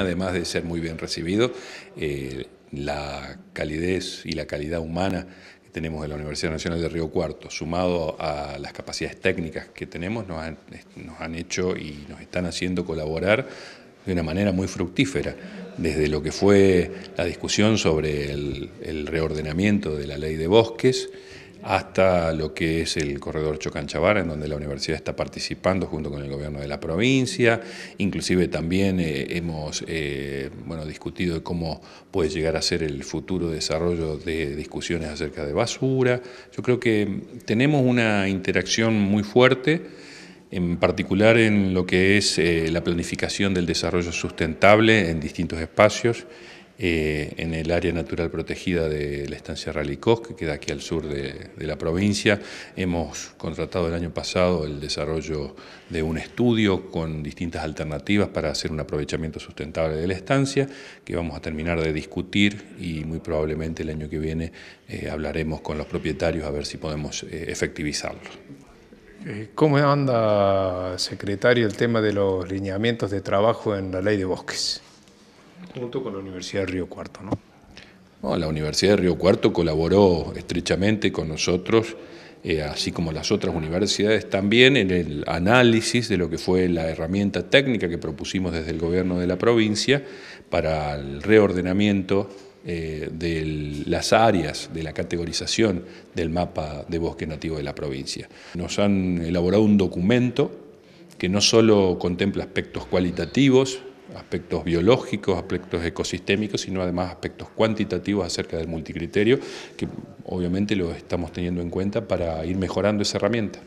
Además de ser muy bien recibido, eh, la calidez y la calidad humana que tenemos de la Universidad Nacional de Río Cuarto, sumado a las capacidades técnicas que tenemos, nos han, hecho y nos están haciendo colaborar de una manera muy fructífera, desde lo que fue la discusión sobre el reordenamiento de la ley de bosques, hasta lo que es el corredor Chocanchavara, en donde la universidad está participando junto con el gobierno de la provincia. Inclusive también eh, hemos eh, discutido cómo puede llegar a ser el futuro desarrollo de discusiones acerca de basura. Yo creo que tenemos una interacción muy fuerte en particular en lo que es eh, la planificación del desarrollo sustentable en distintos espacios eh, en el área natural protegida de la estancia Ralicós, que queda aquí al sur de, la provincia. Hemos contratado el año pasado el desarrollo de un estudio con distintas alternativas para hacer un aprovechamiento sustentable de la estancia, que vamos a terminar de discutir y muy probablemente el año que viene eh, hablaremos con los propietarios a ver si podemos eh, efectivizarlo. ¿Cómo anda, secretario, el tema de los lineamientos de trabajo en la ley de bosques? junto con la Universidad de Río Cuarto, ¿no? la Universidad de Río Cuarto colaboró estrechamente con nosotros, eh, así como las otras universidades, también en el análisis de lo que fue la herramienta técnica que propusimos desde el gobierno de la provincia para el reordenamiento eh, de las áreas de la categorización del mapa de bosque nativo de la provincia. Nos han elaborado un documento que no solo contempla aspectos cualitativos, aspectos biológicos, aspectos ecosistémicos, sino además aspectos cuantitativos acerca del multicriterio, que obviamente lo estamos teniendo en cuenta para ir mejorando esa herramienta.